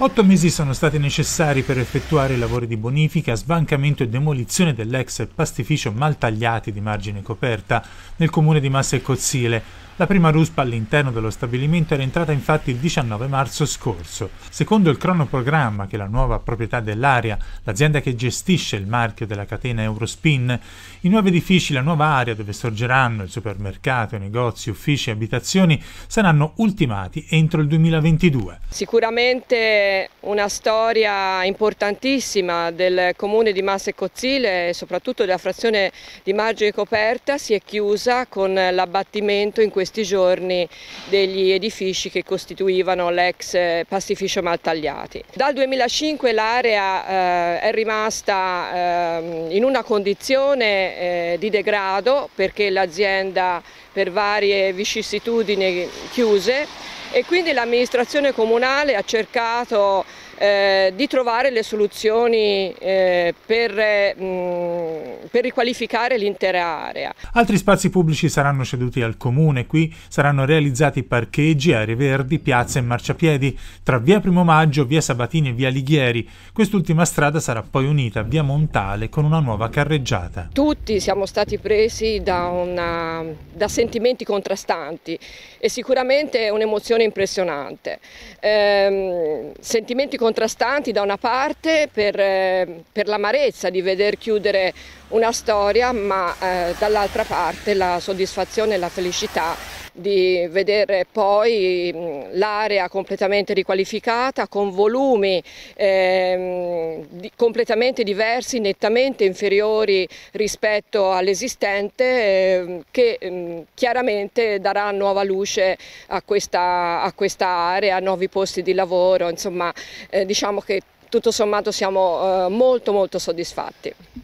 Otto mesi sono stati necessari per effettuare i lavori di bonifica, sbancamento e demolizione dell'ex pastificio mal tagliati di margine coperta nel comune di Massa e Cozzile, la prima ruspa all'interno dello stabilimento era entrata infatti il 19 marzo scorso. Secondo il cronoprogramma che la nuova proprietà dell'area, l'azienda che gestisce il marchio della catena Eurospin, i nuovi edifici, la nuova area dove sorgeranno il supermercato, i negozi, uffici e abitazioni saranno ultimati entro il 2022. Sicuramente una storia importantissima del comune di Massa e Cozzile e soprattutto della frazione di Margine Coperta si è chiusa con l'abbattimento in questo questi giorni degli edifici che costituivano l'ex eh, pastificio Maltagliati. Dal 2005 l'area eh, è rimasta eh, in una condizione eh, di degrado perché l'azienda per varie vicissitudini chiuse e quindi l'amministrazione comunale ha cercato eh, di trovare le soluzioni eh, per, mh, mm, per riqualificare l'intera area. Altri spazi pubblici saranno ceduti al comune, qui saranno realizzati parcheggi, aree verdi, piazze e marciapiedi tra via Primo Maggio, via Sabatini e via Lighieri. Quest'ultima strada sarà poi unita a via Montale con una nuova carreggiata. Tutti siamo stati presi da, una, da sentimenti contrastanti e sicuramente è un'emozione impressionante. Eh, sentimenti contrastanti contrastanti da una parte per, eh, per l'amarezza di veder chiudere una storia, ma eh, dall'altra parte la soddisfazione e la felicità di vedere poi l'area completamente riqualificata con volumi eh, di, completamente diversi, nettamente inferiori rispetto all'esistente eh, che eh, chiaramente darà nuova luce a questa, a questa, area, nuovi posti di lavoro, insomma eh, diciamo che tutto sommato siamo eh, molto molto soddisfatti.